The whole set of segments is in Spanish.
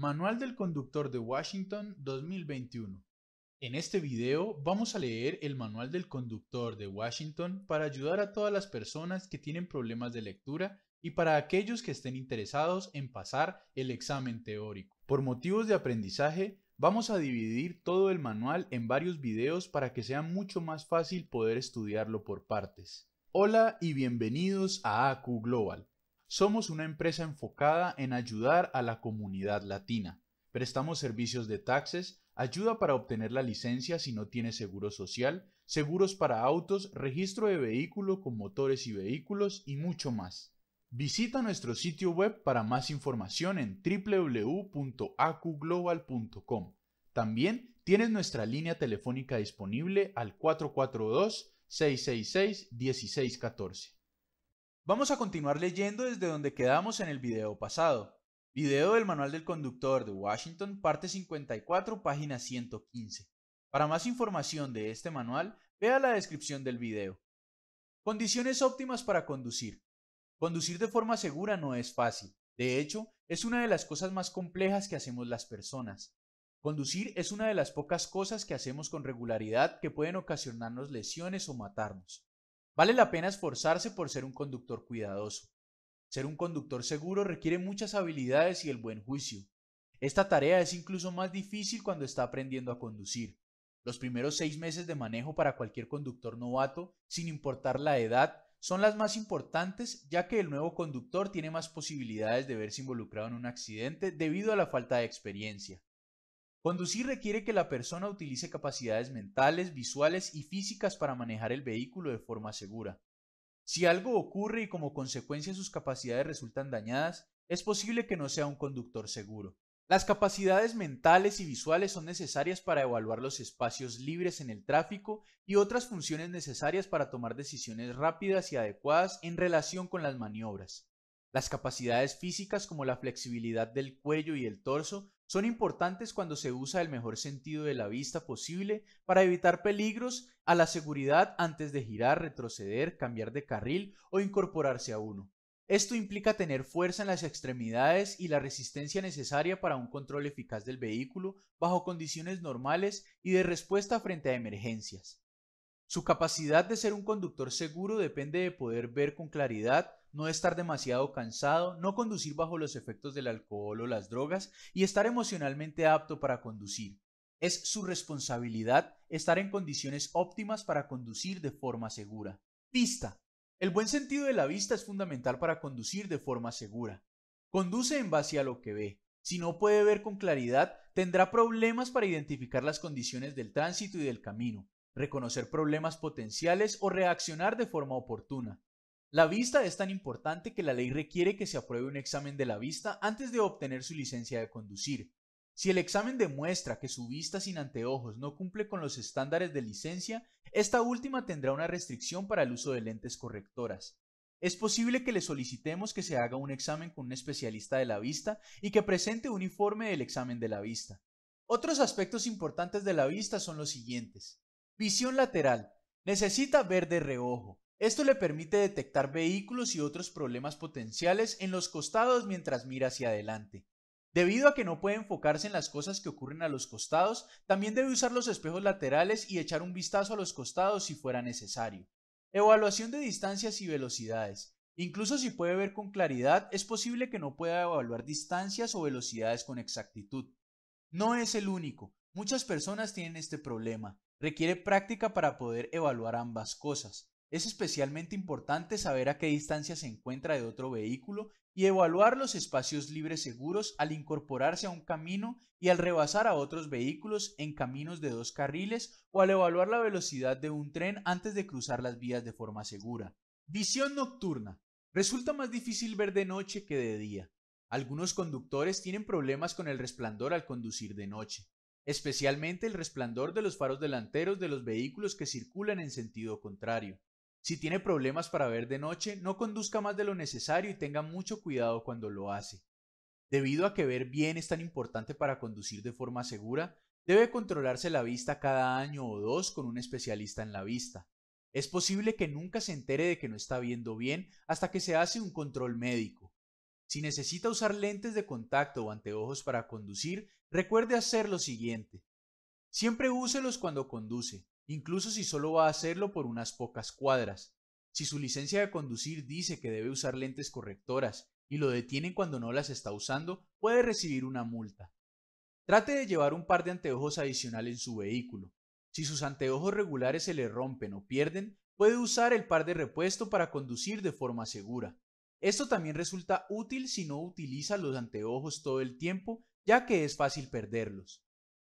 Manual del Conductor de Washington 2021. En este video vamos a leer el Manual del Conductor de Washington para ayudar a todas las personas que tienen problemas de lectura y para aquellos que estén interesados en pasar el examen teórico. Por motivos de aprendizaje, vamos a dividir todo el manual en varios videos para que sea mucho más fácil poder estudiarlo por partes. Hola y bienvenidos a AQ Global somos una empresa enfocada en ayudar a la comunidad latina. Prestamos servicios de taxes, ayuda para obtener la licencia si no tiene seguro social, seguros para autos, registro de vehículo con motores y vehículos y mucho más. Visita nuestro sitio web para más información en www.acuglobal.com. También tienes nuestra línea telefónica disponible al 442 666 1614. Vamos a continuar leyendo desde donde quedamos en el video pasado. Video del Manual del Conductor de Washington, parte 54, página 115. Para más información de este manual, vea la descripción del video. Condiciones óptimas para conducir. Conducir de forma segura no es fácil. De hecho, es una de las cosas más complejas que hacemos las personas. Conducir es una de las pocas cosas que hacemos con regularidad que pueden ocasionarnos lesiones o matarnos. Vale la pena esforzarse por ser un conductor cuidadoso. Ser un conductor seguro requiere muchas habilidades y el buen juicio. Esta tarea es incluso más difícil cuando está aprendiendo a conducir. Los primeros seis meses de manejo para cualquier conductor novato, sin importar la edad, son las más importantes ya que el nuevo conductor tiene más posibilidades de verse involucrado en un accidente debido a la falta de experiencia. Conducir requiere que la persona utilice capacidades mentales, visuales y físicas para manejar el vehículo de forma segura. Si algo ocurre y como consecuencia sus capacidades resultan dañadas, es posible que no sea un conductor seguro. Las capacidades mentales y visuales son necesarias para evaluar los espacios libres en el tráfico y otras funciones necesarias para tomar decisiones rápidas y adecuadas en relación con las maniobras. Las capacidades físicas como la flexibilidad del cuello y el torso son importantes cuando se usa el mejor sentido de la vista posible para evitar peligros a la seguridad antes de girar, retroceder, cambiar de carril o incorporarse a uno. Esto implica tener fuerza en las extremidades y la resistencia necesaria para un control eficaz del vehículo bajo condiciones normales y de respuesta frente a emergencias. Su capacidad de ser un conductor seguro depende de poder ver con claridad no estar demasiado cansado, no conducir bajo los efectos del alcohol o las drogas y estar emocionalmente apto para conducir. Es su responsabilidad estar en condiciones óptimas para conducir de forma segura. Vista. El buen sentido de la vista es fundamental para conducir de forma segura. Conduce en base a lo que ve. Si no puede ver con claridad, tendrá problemas para identificar las condiciones del tránsito y del camino, reconocer problemas potenciales o reaccionar de forma oportuna. La vista es tan importante que la ley requiere que se apruebe un examen de la vista antes de obtener su licencia de conducir. Si el examen demuestra que su vista sin anteojos no cumple con los estándares de licencia, esta última tendrá una restricción para el uso de lentes correctoras. Es posible que le solicitemos que se haga un examen con un especialista de la vista y que presente un informe del examen de la vista. Otros aspectos importantes de la vista son los siguientes. Visión lateral. Necesita ver de reojo. Esto le permite detectar vehículos y otros problemas potenciales en los costados mientras mira hacia adelante. Debido a que no puede enfocarse en las cosas que ocurren a los costados, también debe usar los espejos laterales y echar un vistazo a los costados si fuera necesario. Evaluación de distancias y velocidades. Incluso si puede ver con claridad, es posible que no pueda evaluar distancias o velocidades con exactitud. No es el único, muchas personas tienen este problema. Requiere práctica para poder evaluar ambas cosas. Es especialmente importante saber a qué distancia se encuentra de otro vehículo y evaluar los espacios libres seguros al incorporarse a un camino y al rebasar a otros vehículos en caminos de dos carriles o al evaluar la velocidad de un tren antes de cruzar las vías de forma segura. Visión nocturna. Resulta más difícil ver de noche que de día. Algunos conductores tienen problemas con el resplandor al conducir de noche, especialmente el resplandor de los faros delanteros de los vehículos que circulan en sentido contrario. Si tiene problemas para ver de noche, no conduzca más de lo necesario y tenga mucho cuidado cuando lo hace. Debido a que ver bien es tan importante para conducir de forma segura, debe controlarse la vista cada año o dos con un especialista en la vista. Es posible que nunca se entere de que no está viendo bien hasta que se hace un control médico. Si necesita usar lentes de contacto o anteojos para conducir, recuerde hacer lo siguiente. Siempre úselos cuando conduce incluso si solo va a hacerlo por unas pocas cuadras. Si su licencia de conducir dice que debe usar lentes correctoras y lo detienen cuando no las está usando, puede recibir una multa. Trate de llevar un par de anteojos adicional en su vehículo. Si sus anteojos regulares se le rompen o pierden, puede usar el par de repuesto para conducir de forma segura. Esto también resulta útil si no utiliza los anteojos todo el tiempo, ya que es fácil perderlos.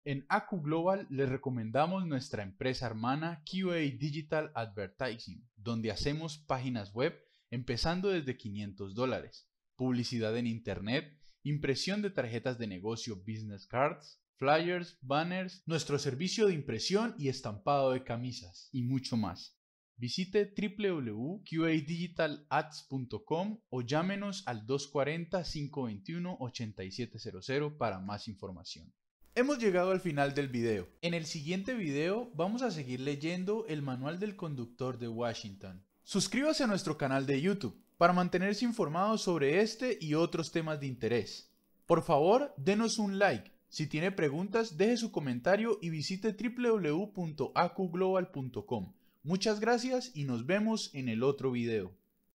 En Acu Global les recomendamos nuestra empresa hermana QA Digital Advertising, donde hacemos páginas web empezando desde 500 dólares, publicidad en Internet, impresión de tarjetas de negocio Business Cards, flyers, banners, nuestro servicio de impresión y estampado de camisas y mucho más. Visite www.qadigitalads.com o llámenos al 240-521-8700 para más información. Hemos llegado al final del video. En el siguiente video vamos a seguir leyendo el manual del conductor de Washington. Suscríbase a nuestro canal de YouTube para mantenerse informado sobre este y otros temas de interés. Por favor, denos un like. Si tiene preguntas, deje su comentario y visite www.acuglobal.com. Muchas gracias y nos vemos en el otro video.